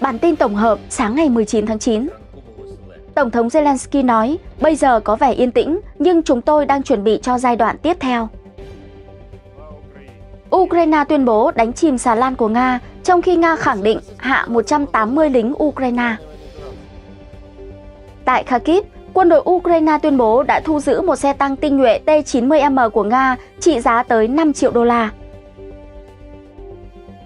Bản tin tổng hợp sáng ngày 19 tháng 9. Tổng thống Zelensky nói, bây giờ có vẻ yên tĩnh, nhưng chúng tôi đang chuẩn bị cho giai đoạn tiếp theo. Ukraine tuyên bố đánh chìm xà lan của Nga, trong khi Nga khẳng định hạ 180 lính Ukraine. Tại Kharkiv, quân đội Ukraine tuyên bố đã thu giữ một xe tăng tinh nhuệ T-90M của Nga trị giá tới 5 triệu đô la.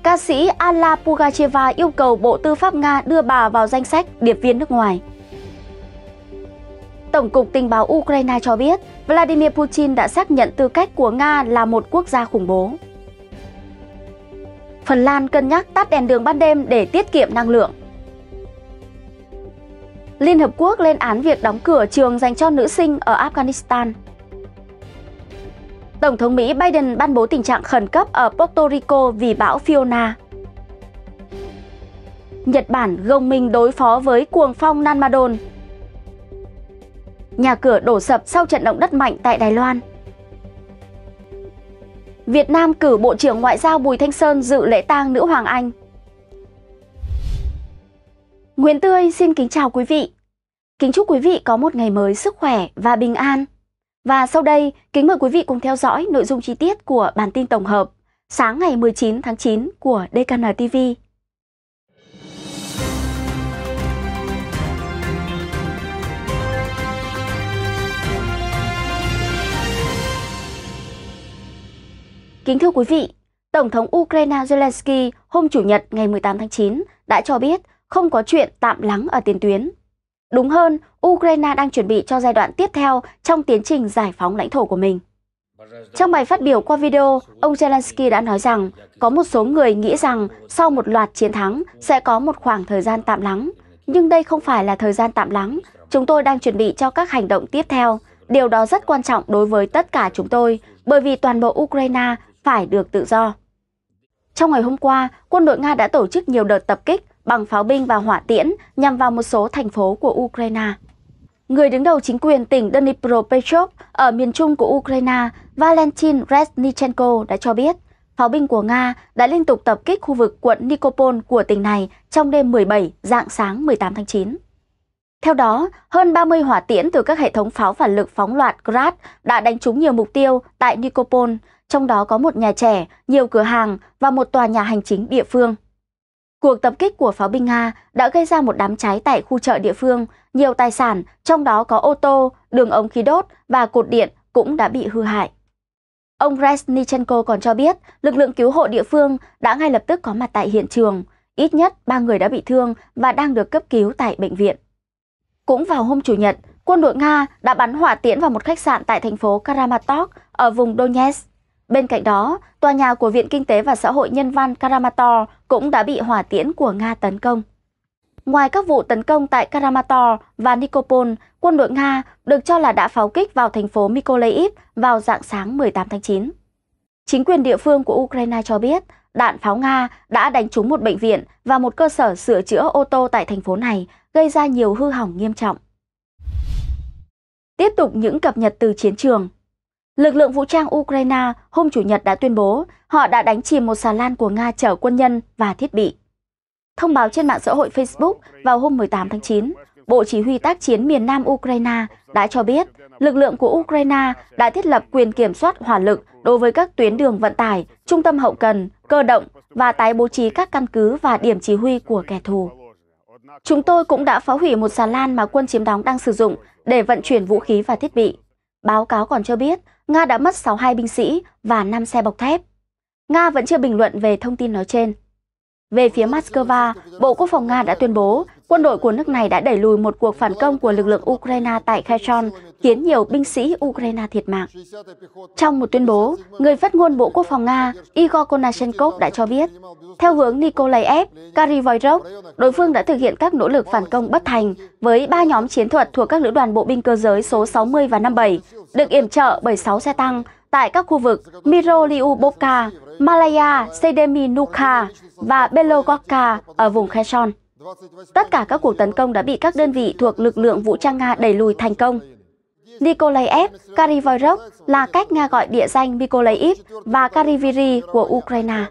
Ca sĩ Ala Pugacheva yêu cầu Bộ Tư pháp Nga đưa bà vào danh sách điệp viên nước ngoài. Tổng cục Tình báo Ukraine cho biết Vladimir Putin đã xác nhận tư cách của Nga là một quốc gia khủng bố. Phần Lan cân nhắc tắt đèn đường ban đêm để tiết kiệm năng lượng. Liên Hợp Quốc lên án việc đóng cửa trường dành cho nữ sinh ở Afghanistan. Tổng thống Mỹ Biden ban bố tình trạng khẩn cấp ở Puerto Rico vì bão Fiona. Nhật Bản gồng mình đối phó với cuồng phong Nanmadon. Nhà cửa đổ sập sau trận động đất mạnh tại Đài Loan. Việt Nam cử Bộ trưởng Ngoại giao Bùi Thanh Sơn dự lễ tang nữ hoàng Anh. Nguyễn Tươi xin kính chào quý vị. Kính chúc quý vị có một ngày mới sức khỏe và bình an. Và sau đây, kính mời quý vị cùng theo dõi nội dung chi tiết của bản tin tổng hợp sáng ngày 19 tháng 9 của DKN TV. Kính thưa quý vị, Tổng thống Ukraine Zelensky hôm Chủ nhật ngày 18 tháng 9 đã cho biết không có chuyện tạm lắng ở tiền tuyến. Đúng hơn, Ukraine đang chuẩn bị cho giai đoạn tiếp theo trong tiến trình giải phóng lãnh thổ của mình. Trong bài phát biểu qua video, ông Zelensky đã nói rằng có một số người nghĩ rằng sau một loạt chiến thắng sẽ có một khoảng thời gian tạm lắng. Nhưng đây không phải là thời gian tạm lắng, chúng tôi đang chuẩn bị cho các hành động tiếp theo. Điều đó rất quan trọng đối với tất cả chúng tôi, bởi vì toàn bộ Ukraine phải được tự do. Trong ngày hôm qua, quân đội Nga đã tổ chức nhiều đợt tập kích bằng pháo binh và hỏa tiễn nhằm vào một số thành phố của Ukraine. Người đứng đầu chính quyền tỉnh Dnipropetrovsk ở miền trung của Ukraine, Valentin Reznichenko đã cho biết pháo binh của Nga đã liên tục tập kích khu vực quận Nikopol của tỉnh này trong đêm 17 dạng sáng 18 tháng 9. Theo đó, hơn 30 hỏa tiễn từ các hệ thống pháo phản lực phóng loạt Grad đã đánh trúng nhiều mục tiêu tại Nikopol, trong đó có một nhà trẻ, nhiều cửa hàng và một tòa nhà hành chính địa phương. Cuộc tập kích của pháo binh Nga đã gây ra một đám cháy tại khu chợ địa phương, nhiều tài sản, trong đó có ô tô, đường ống khí đốt và cột điện cũng đã bị hư hại. Ông Resnichenko còn cho biết lực lượng cứu hộ địa phương đã ngay lập tức có mặt tại hiện trường. Ít nhất 3 người đã bị thương và đang được cấp cứu tại bệnh viện. Cũng vào hôm Chủ nhật, quân đội Nga đã bắn hỏa tiễn vào một khách sạn tại thành phố Karamatok ở vùng Donetsk. Bên cạnh đó, tòa nhà của Viện Kinh tế và Xã hội Nhân văn Karamator cũng đã bị hỏa tiễn của Nga tấn công. Ngoài các vụ tấn công tại Karamator và Nikopol, quân đội Nga được cho là đã pháo kích vào thành phố Mykolaiv vào dạng sáng 18 tháng 9. Chính quyền địa phương của Ukraine cho biết đạn pháo Nga đã đánh trúng một bệnh viện và một cơ sở sửa chữa ô tô tại thành phố này, gây ra nhiều hư hỏng nghiêm trọng. Tiếp tục những cập nhật từ chiến trường. Lực lượng vũ trang Ukraine hôm Chủ nhật đã tuyên bố họ đã đánh chìm một xà lan của Nga chở quân nhân và thiết bị. Thông báo trên mạng xã hội Facebook vào hôm 18 tháng 9, Bộ Chỉ huy tác chiến miền Nam Ukraine đã cho biết lực lượng của Ukraine đã thiết lập quyền kiểm soát hỏa lực đối với các tuyến đường vận tải, trung tâm hậu cần, cơ động và tái bố trí các căn cứ và điểm chỉ huy của kẻ thù. Chúng tôi cũng đã phá hủy một xà lan mà quân chiếm đóng đang sử dụng để vận chuyển vũ khí và thiết bị. Báo cáo còn cho biết Nga đã mất 62 binh sĩ và 5 xe bọc thép. Nga vẫn chưa bình luận về thông tin nói trên. Về phía Moscow, Bộ Quốc phòng Nga đã tuyên bố quân đội của nước này đã đẩy lùi một cuộc phản công của lực lượng Ukraine tại Kherson, khiến nhiều binh sĩ Ukraine thiệt mạng. Trong một tuyên bố, người phát ngôn Bộ Quốc phòng Nga Igor Konashenkov đã cho biết, theo hướng Nikolaev, Karivoyrov, đối phương đã thực hiện các nỗ lực phản công bất thành với ba nhóm chiến thuật thuộc các lữ đoàn bộ binh cơ giới số 60 và 57, được yểm trợ bởi 6 xe tăng tại các khu vực Miroliubovka, Malaya, Sedeminuka và Belogorka ở vùng Kherson. Tất cả các cuộc tấn công đã bị các đơn vị thuộc lực lượng vũ trang Nga đẩy lùi thành công. Nikolaev, Karivorov là cách Nga gọi địa danh Mykolaiv và Kariviri của Ukraine.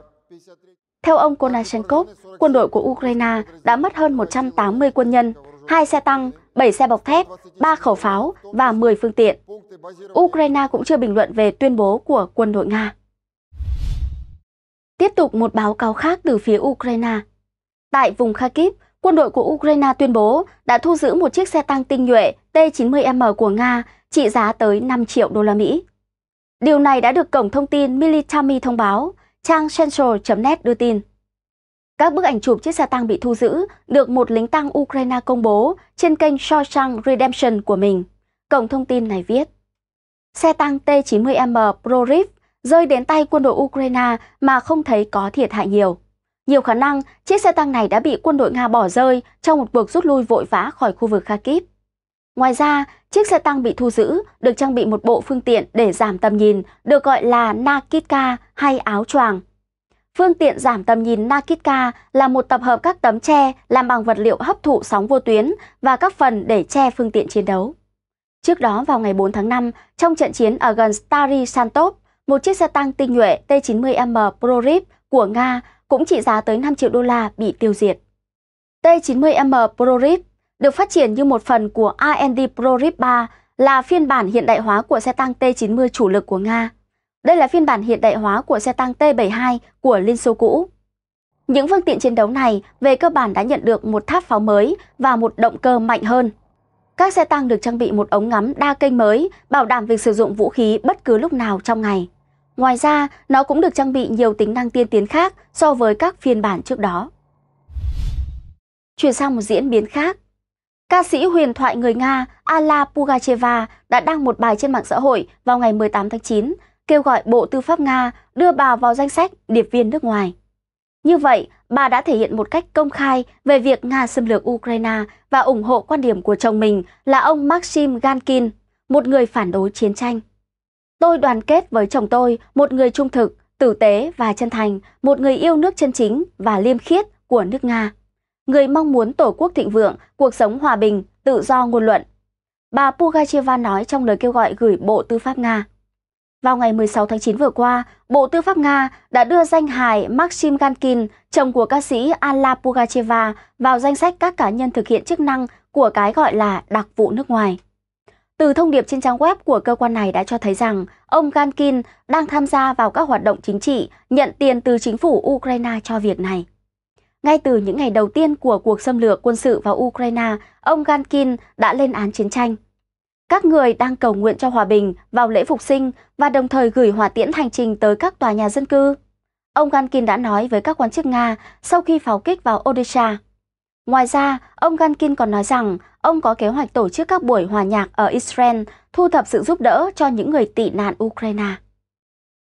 Theo ông Konashenkov, quân đội của Ukraine đã mất hơn 180 quân nhân, 2 xe tăng, 7 xe bọc thép, 3 khẩu pháo và 10 phương tiện. Ukraine cũng chưa bình luận về tuyên bố của quân đội Nga. Tiếp tục một báo cáo khác từ phía Ukraine. Tại vùng Kharkiv, quân đội của Ukraine tuyên bố đã thu giữ một chiếc xe tăng tinh nhuệ T-90M của Nga trị giá tới 5 triệu đô la Mỹ. Điều này đã được cổng thông tin Military thông báo, trang Central.net đưa tin. Các bức ảnh chụp chiếc xe tăng bị thu giữ được một lính tăng Ukraine công bố trên kênh Shawshank Redemption của mình. Cổng thông tin này viết, xe tăng T-90M Prorif rơi đến tay quân đội Ukraine mà không thấy có thiệt hại nhiều. Nhiều khả năng, chiếc xe tăng này đã bị quân đội Nga bỏ rơi trong một cuộc rút lui vội vã khỏi khu vực Kharkiv. Ngoài ra, chiếc xe tăng bị thu giữ được trang bị một bộ phương tiện để giảm tầm nhìn được gọi là Nakitka hay áo choàng. Phương tiện giảm tầm nhìn Nakitka là một tập hợp các tấm tre làm bằng vật liệu hấp thụ sóng vô tuyến và các phần để che phương tiện chiến đấu. Trước đó vào ngày 4 tháng 5, trong trận chiến ở gần Stary Santop, một chiếc xe tăng tinh nhuệ T-90M Prorip của Nga cũng trị giá tới 5 triệu đô la bị tiêu diệt. T90M ProRib được phát triển như một phần của AMD ProRib 3 là phiên bản hiện đại hóa của xe tăng T90 chủ lực của Nga. Đây là phiên bản hiện đại hóa của xe tăng T72 của Liên Xô cũ. Những phương tiện chiến đấu này về cơ bản đã nhận được một tháp pháo mới và một động cơ mạnh hơn. Các xe tăng được trang bị một ống ngắm đa kênh mới, bảo đảm việc sử dụng vũ khí bất cứ lúc nào trong ngày. Ngoài ra, nó cũng được trang bị nhiều tính năng tiên tiến khác so với các phiên bản trước đó. Chuyển sang một diễn biến khác. Ca sĩ huyền thoại người Nga Ala Pugacheva đã đăng một bài trên mạng xã hội vào ngày 18 tháng 9 kêu gọi Bộ Tư pháp Nga đưa bà vào danh sách điệp viên nước ngoài. Như vậy, bà đã thể hiện một cách công khai về việc Nga xâm lược Ukraine và ủng hộ quan điểm của chồng mình là ông Maxim Gankin, một người phản đối chiến tranh. Tôi đoàn kết với chồng tôi, một người trung thực, tử tế và chân thành, một người yêu nước chân chính và liêm khiết của nước Nga. Người mong muốn tổ quốc thịnh vượng, cuộc sống hòa bình, tự do ngôn luận. Bà Pugacheva nói trong lời kêu gọi gửi Bộ Tư pháp Nga. Vào ngày 16 tháng 9 vừa qua, Bộ Tư pháp Nga đã đưa danh hài Maxim Gankin, chồng của ca sĩ Alla Pugacheva, vào danh sách các cá nhân thực hiện chức năng của cái gọi là đặc vụ nước ngoài. Từ thông điệp trên trang web của cơ quan này đã cho thấy rằng ông Gankin đang tham gia vào các hoạt động chính trị, nhận tiền từ chính phủ Ukraine cho việc này. Ngay từ những ngày đầu tiên của cuộc xâm lược quân sự vào Ukraine, ông Gankin đã lên án chiến tranh. Các người đang cầu nguyện cho hòa bình vào lễ phục sinh và đồng thời gửi hỏa tiễn hành trình tới các tòa nhà dân cư. Ông Gankin đã nói với các quan chức Nga sau khi pháo kích vào Odisha. Ngoài ra, ông Gankin còn nói rằng ông có kế hoạch tổ chức các buổi hòa nhạc ở Israel thu thập sự giúp đỡ cho những người tị nạn Ukraine.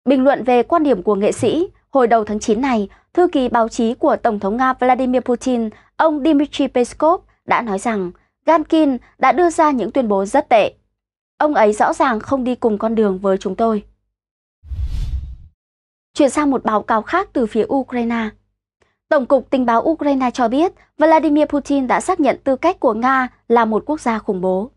Bình luận về quan điểm của nghệ sĩ, hồi đầu tháng 9 này, thư ký báo chí của Tổng thống Nga Vladimir Putin, ông Dmitry Peskov đã nói rằng Gankin đã đưa ra những tuyên bố rất tệ. Ông ấy rõ ràng không đi cùng con đường với chúng tôi. Chuyển sang một báo cáo khác từ phía Ukraine. Tổng cục Tình báo Ukraine cho biết Vladimir Putin đã xác nhận tư cách của Nga là một quốc gia khủng bố.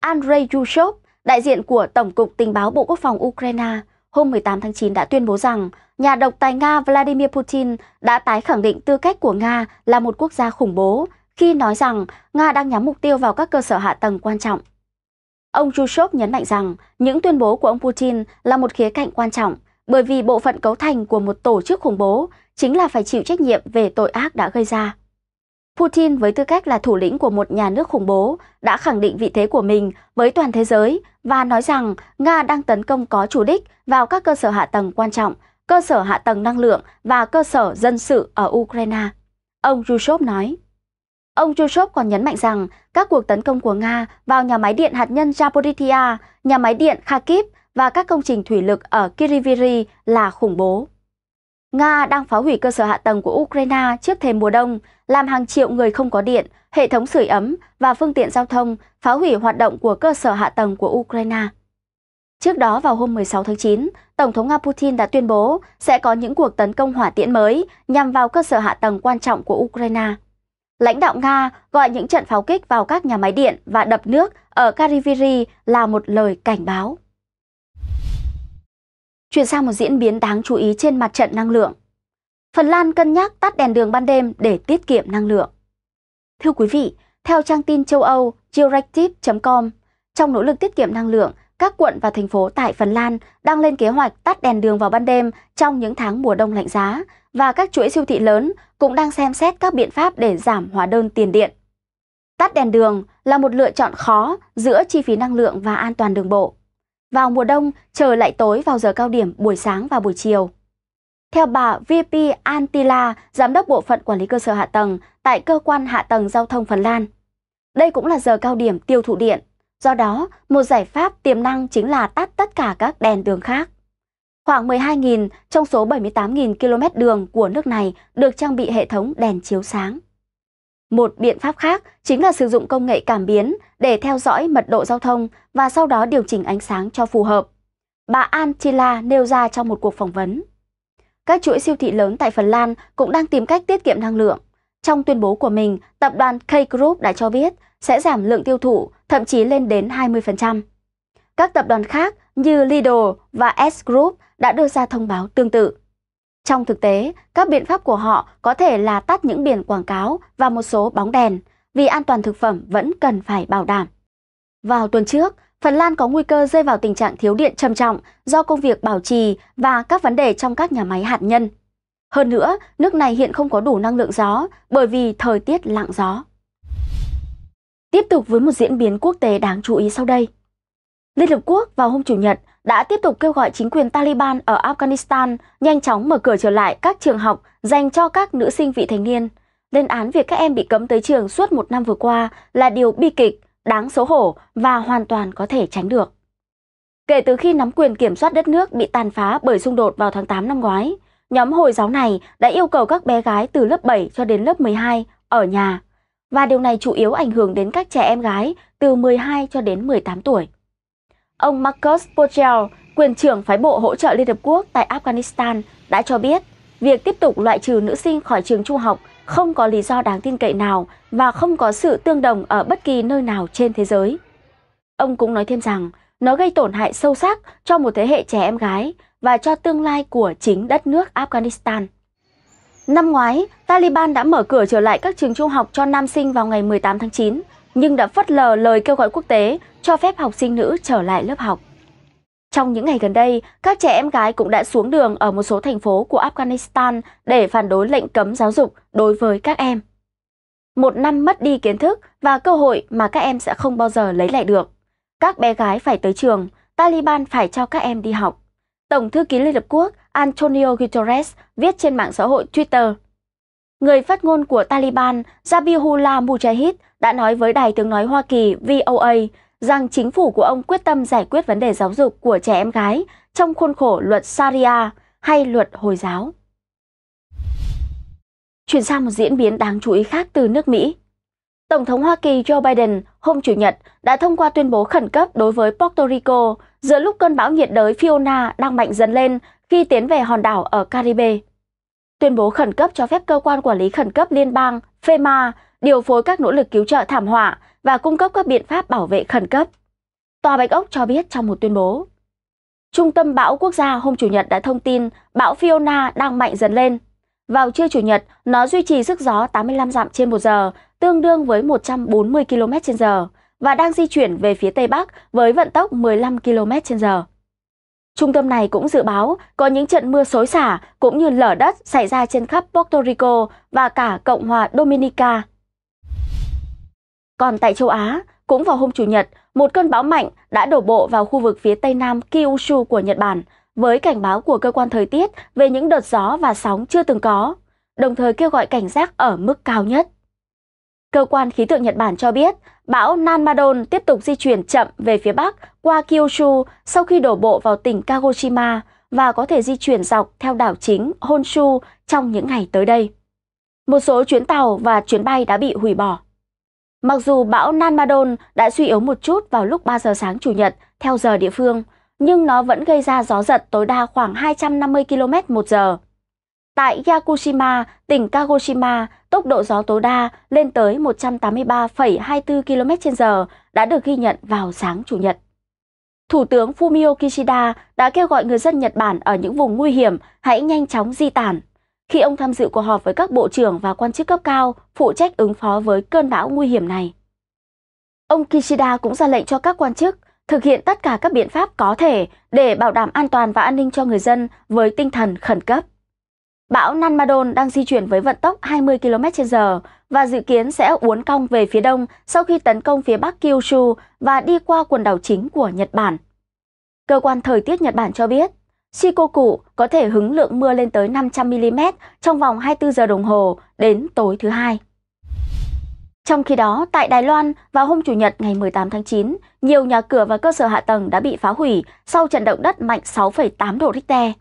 Andrei Yushov, đại diện của Tổng cục Tình báo Bộ Quốc phòng Ukraine, hôm 18 tháng 9 đã tuyên bố rằng nhà độc tài Nga Vladimir Putin đã tái khẳng định tư cách của Nga là một quốc gia khủng bố khi nói rằng Nga đang nhắm mục tiêu vào các cơ sở hạ tầng quan trọng. Ông Yushov nhấn mạnh rằng những tuyên bố của ông Putin là một khía cạnh quan trọng bởi vì bộ phận cấu thành của một tổ chức khủng bố chính là phải chịu trách nhiệm về tội ác đã gây ra. Putin với tư cách là thủ lĩnh của một nhà nước khủng bố đã khẳng định vị thế của mình với toàn thế giới và nói rằng Nga đang tấn công có chủ đích vào các cơ sở hạ tầng quan trọng, cơ sở hạ tầng năng lượng và cơ sở dân sự ở Ukraine. Ông Yushov nói. Ông Yushov còn nhấn mạnh rằng các cuộc tấn công của Nga vào nhà máy điện hạt nhân Zaporizhia, nhà máy điện Kharkiv và các công trình thủy lực ở Kiriviri là khủng bố. Nga đang phá hủy cơ sở hạ tầng của Ukraine trước thềm mùa đông, làm hàng triệu người không có điện, hệ thống sưởi ấm và phương tiện giao thông, phá hủy hoạt động của cơ sở hạ tầng của Ukraine. Trước đó vào hôm 16 tháng 9, Tổng thống Nga Putin đã tuyên bố sẽ có những cuộc tấn công hỏa tiễn mới nhằm vào cơ sở hạ tầng quan trọng của Ukraine. Lãnh đạo Nga gọi những trận pháo kích vào các nhà máy điện và đập nước ở Kariviri là một lời cảnh báo. Chuyển sang một diễn biến đáng chú ý trên mặt trận năng lượng. Phần Lan cân nhắc tắt đèn đường ban đêm để tiết kiệm năng lượng. Thưa quý vị, theo trang tin châu Âu Georective.com, trong nỗ lực tiết kiệm năng lượng, các quận và thành phố tại Phần Lan đang lên kế hoạch tắt đèn đường vào ban đêm trong những tháng mùa đông lạnh giá và các chuỗi siêu thị lớn cũng đang xem xét các biện pháp để giảm hóa đơn tiền điện. Tắt đèn đường là một lựa chọn khó giữa chi phí năng lượng và an toàn đường bộ. Vào mùa đông, trời lại tối vào giờ cao điểm buổi sáng và buổi chiều. Theo bà VP Antila, Giám đốc Bộ phận Quản lý Cơ sở Hạ tầng tại Cơ quan Hạ tầng Giao thông Phần Lan, đây cũng là giờ cao điểm tiêu thụ điện. Do đó, một giải pháp tiềm năng chính là tắt tất cả các đèn đường khác. Khoảng 12.000 trong số 78.000 km đường của nước này được trang bị hệ thống đèn chiếu sáng. Một biện pháp khác chính là sử dụng công nghệ cảm biến để theo dõi mật độ giao thông và sau đó điều chỉnh ánh sáng cho phù hợp. Bà An Chila nêu ra trong một cuộc phỏng vấn. Các chuỗi siêu thị lớn tại Phần Lan cũng đang tìm cách tiết kiệm năng lượng. Trong tuyên bố của mình, tập đoàn K Group đã cho biết sẽ giảm lượng tiêu thụ, thậm chí lên đến 20%. Các tập đoàn khác như Lidl và S Group đã đưa ra thông báo tương tự. Trong thực tế, các biện pháp của họ có thể là tắt những biển quảng cáo và một số bóng đèn, vì an toàn thực phẩm vẫn cần phải bảo đảm. Vào tuần trước, Phần Lan có nguy cơ rơi vào tình trạng thiếu điện trầm trọng do công việc bảo trì và các vấn đề trong các nhà máy hạt nhân. Hơn nữa, nước này hiện không có đủ năng lượng gió bởi vì thời tiết lặng gió. Tiếp tục với một diễn biến quốc tế đáng chú ý sau đây. Liên Hợp Quốc vào hôm Chủ nhật đã tiếp tục kêu gọi chính quyền Taliban ở Afghanistan nhanh chóng mở cửa trở lại các trường học dành cho các nữ sinh vị thành niên. Lên án việc các em bị cấm tới trường suốt một năm vừa qua là điều bi kịch, đáng xấu hổ và hoàn toàn có thể tránh được. Kể từ khi nắm quyền kiểm soát đất nước bị tàn phá bởi xung đột vào tháng 8 năm ngoái, nhóm Hồi giáo này đã yêu cầu các bé gái từ lớp 7 cho đến lớp 12 ở nhà. Và điều này chủ yếu ảnh hưởng đến các trẻ em gái từ 12 cho đến 18 tuổi. Ông Marcus Pochel, quyền trưởng phái bộ hỗ trợ Liên Hợp Quốc tại Afghanistan, đã cho biết việc tiếp tục loại trừ nữ sinh khỏi trường trung học không có lý do đáng tin cậy nào và không có sự tương đồng ở bất kỳ nơi nào trên thế giới. Ông cũng nói thêm rằng nó gây tổn hại sâu sắc cho một thế hệ trẻ em gái và cho tương lai của chính đất nước Afghanistan. Năm ngoái, Taliban đã mở cửa trở lại các trường trung học cho nam sinh vào ngày 18 tháng 9 nhưng đã phớt lờ lời kêu gọi quốc tế cho phép học sinh nữ trở lại lớp học. Trong những ngày gần đây, các trẻ em gái cũng đã xuống đường ở một số thành phố của Afghanistan để phản đối lệnh cấm giáo dục đối với các em. Một năm mất đi kiến thức và cơ hội mà các em sẽ không bao giờ lấy lại được. Các bé gái phải tới trường, Taliban phải cho các em đi học. Tổng thư ký Liên Hợp Quốc Antonio Guterres viết trên mạng xã hội Twitter. Người phát ngôn của Taliban Zabihullah Mujahid đã nói với Đài tiếng nói Hoa Kỳ VOA rằng chính phủ của ông quyết tâm giải quyết vấn đề giáo dục của trẻ em gái trong khuôn khổ luật Sharia hay luật Hồi giáo. Chuyển sang một diễn biến đáng chú ý khác từ nước Mỹ. Tổng thống Hoa Kỳ Joe Biden hôm Chủ nhật đã thông qua tuyên bố khẩn cấp đối với Puerto Rico giữa lúc cơn bão nhiệt đới Fiona đang mạnh dần lên khi tiến về hòn đảo ở Caribe. Tuyên bố khẩn cấp cho phép cơ quan quản lý khẩn cấp liên bang FEMA điều phối các nỗ lực cứu trợ thảm họa và cung cấp các biện pháp bảo vệ khẩn cấp. Tòa Bạch Ốc cho biết trong một tuyên bố. Trung tâm bão quốc gia hôm Chủ nhật đã thông tin bão Fiona đang mạnh dần lên. Vào trưa Chủ nhật, nó duy trì sức gió 85 dặm trên 1 giờ, tương đương với 140 km h và đang di chuyển về phía Tây Bắc với vận tốc 15 km h Trung tâm này cũng dự báo có những trận mưa xối xả cũng như lở đất xảy ra trên khắp Puerto Rico và cả Cộng hòa Dominica còn tại châu Á, cũng vào hôm Chủ nhật, một cơn bão mạnh đã đổ bộ vào khu vực phía tây nam Kyushu của Nhật Bản, với cảnh báo của cơ quan thời tiết về những đợt gió và sóng chưa từng có, đồng thời kêu gọi cảnh giác ở mức cao nhất. Cơ quan khí tượng Nhật Bản cho biết, bão Nanmadon tiếp tục di chuyển chậm về phía bắc qua Kyushu sau khi đổ bộ vào tỉnh Kagoshima và có thể di chuyển dọc theo đảo chính Honshu trong những ngày tới đây. Một số chuyến tàu và chuyến bay đã bị hủy bỏ. Mặc dù bão Nanmadon đã suy yếu một chút vào lúc 3 giờ sáng Chủ nhật theo giờ địa phương, nhưng nó vẫn gây ra gió giật tối đa khoảng 250 km một giờ. Tại Yakushima, tỉnh Kagoshima, tốc độ gió tối đa lên tới 183,24 km h đã được ghi nhận vào sáng Chủ nhật. Thủ tướng Fumio Kishida đã kêu gọi người dân Nhật Bản ở những vùng nguy hiểm hãy nhanh chóng di tản khi ông tham dự cuộc họp với các bộ trưởng và quan chức cấp cao phụ trách ứng phó với cơn bão nguy hiểm này. Ông Kishida cũng ra lệnh cho các quan chức thực hiện tất cả các biện pháp có thể để bảo đảm an toàn và an ninh cho người dân với tinh thần khẩn cấp. Bão Nanmadon đang di chuyển với vận tốc 20 km/h và dự kiến sẽ uốn cong về phía đông sau khi tấn công phía bắc Kyushu và đi qua quần đảo chính của Nhật Bản. Cơ quan thời tiết Nhật Bản cho biết, Chi cô cụ có thể hứng lượng mưa lên tới 500mm trong vòng 24 giờ đồng hồ đến tối thứ hai. Trong khi đó, tại Đài Loan, vào hôm Chủ nhật ngày 18 tháng 9, nhiều nhà cửa và cơ sở hạ tầng đã bị phá hủy sau trận động đất mạnh 6,8 độ Richter.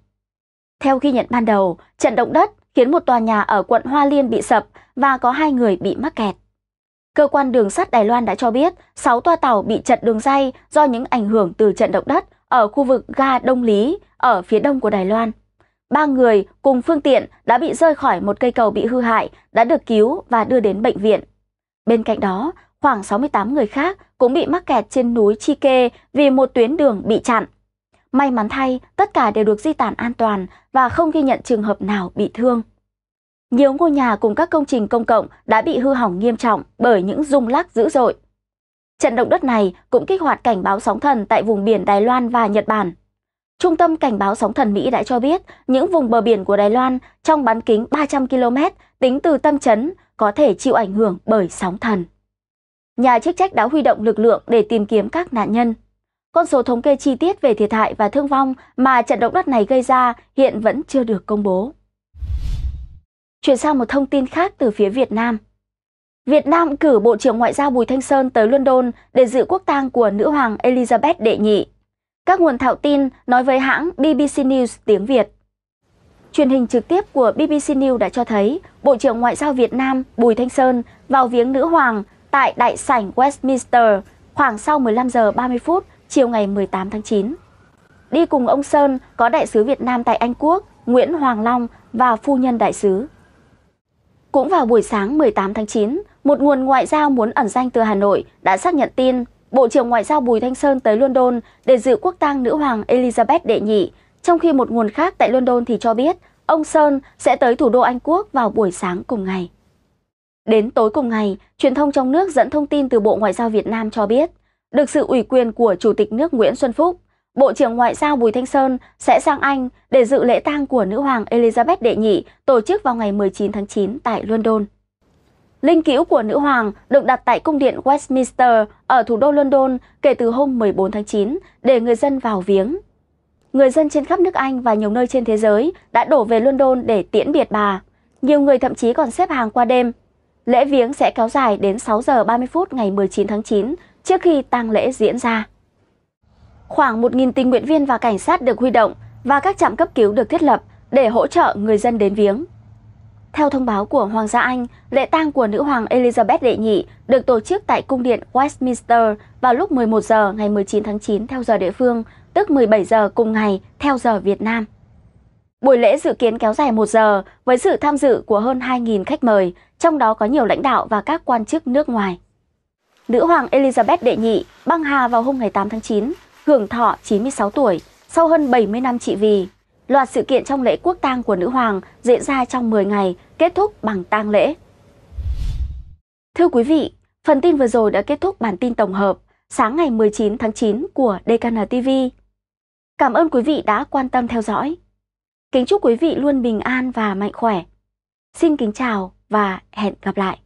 Theo ghi nhận ban đầu, trận động đất khiến một tòa nhà ở quận Hoa Liên bị sập và có hai người bị mắc kẹt. Cơ quan đường sắt Đài Loan đã cho biết 6 toa tàu bị chật đường dây do những ảnh hưởng từ trận động đất ở khu vực ga Đông Lý ở phía đông của Đài Loan. Ba người cùng phương tiện đã bị rơi khỏi một cây cầu bị hư hại, đã được cứu và đưa đến bệnh viện. Bên cạnh đó, khoảng 68 người khác cũng bị mắc kẹt trên núi Chi Kê vì một tuyến đường bị chặn. May mắn thay, tất cả đều được di tản an toàn và không ghi nhận trường hợp nào bị thương. Nhiều ngôi nhà cùng các công trình công cộng đã bị hư hỏng nghiêm trọng bởi những rung lắc dữ dội. Trận động đất này cũng kích hoạt cảnh báo sóng thần tại vùng biển Đài Loan và Nhật Bản. Trung tâm Cảnh báo sóng thần Mỹ đã cho biết những vùng bờ biển của Đài Loan trong bán kính 300 km tính từ tâm chấn có thể chịu ảnh hưởng bởi sóng thần. Nhà chức trách đã huy động lực lượng để tìm kiếm các nạn nhân. Con số thống kê chi tiết về thiệt hại và thương vong mà trận động đất này gây ra hiện vẫn chưa được công bố. Chuyển sang một thông tin khác từ phía Việt Nam. Việt Nam cử Bộ trưởng Ngoại giao Bùi Thanh Sơn tới London để dự quốc tang của nữ hoàng Elizabeth đệ nhị. Các nguồn thạo tin nói với hãng BBC News tiếng Việt. Truyền hình trực tiếp của BBC News đã cho thấy Bộ trưởng Ngoại giao Việt Nam Bùi Thanh Sơn vào viếng nữ hoàng tại đại sảnh Westminster khoảng sau 15 giờ 30 phút chiều ngày 18 tháng 9. Đi cùng ông Sơn có đại sứ Việt Nam tại Anh Quốc Nguyễn Hoàng Long và phu nhân đại sứ. Cũng vào buổi sáng 18 tháng 9, một nguồn ngoại giao muốn ẩn danh từ Hà Nội đã xác nhận tin Bộ trưởng Ngoại giao Bùi Thanh Sơn tới London để dự quốc tang nữ hoàng Elizabeth đệ nhị, trong khi một nguồn khác tại London thì cho biết ông Sơn sẽ tới thủ đô Anh Quốc vào buổi sáng cùng ngày. Đến tối cùng ngày, truyền thông trong nước dẫn thông tin từ Bộ Ngoại giao Việt Nam cho biết, được sự ủy quyền của Chủ tịch nước Nguyễn Xuân Phúc, Bộ trưởng Ngoại giao Bùi Thanh Sơn sẽ sang Anh để dự lễ tang của nữ hoàng Elizabeth đệ nhị tổ chức vào ngày 19 tháng 9 tại London. Linh cữu của nữ hoàng được đặt tại cung điện Westminster ở thủ đô London kể từ hôm 14 tháng 9 để người dân vào viếng. Người dân trên khắp nước Anh và nhiều nơi trên thế giới đã đổ về London để tiễn biệt bà. Nhiều người thậm chí còn xếp hàng qua đêm. Lễ viếng sẽ kéo dài đến 6 giờ 30 phút ngày 19 tháng 9 trước khi tang lễ diễn ra. Khoảng 1.000 tình nguyện viên và cảnh sát được huy động và các trạm cấp cứu được thiết lập để hỗ trợ người dân đến viếng. Theo thông báo của Hoàng gia Anh, lễ tang của nữ hoàng Elizabeth đệ nhị được tổ chức tại cung điện Westminster vào lúc 11 giờ ngày 19 tháng 9 theo giờ địa phương, tức 17 giờ cùng ngày theo giờ Việt Nam. Buổi lễ dự kiến kéo dài 1 giờ với sự tham dự của hơn 2.000 khách mời, trong đó có nhiều lãnh đạo và các quan chức nước ngoài. Nữ hoàng Elizabeth đệ nhị băng hà vào hôm ngày 8 tháng 9, hưởng thọ 96 tuổi sau hơn 70 năm trị vì. Loạt sự kiện trong lễ quốc tang của nữ hoàng diễn ra trong 10 ngày, kết thúc bằng tang lễ. Thưa quý vị, phần tin vừa rồi đã kết thúc bản tin tổng hợp sáng ngày 19 tháng 9 của DKN TV. Cảm ơn quý vị đã quan tâm theo dõi. Kính chúc quý vị luôn bình an và mạnh khỏe. Xin kính chào và hẹn gặp lại.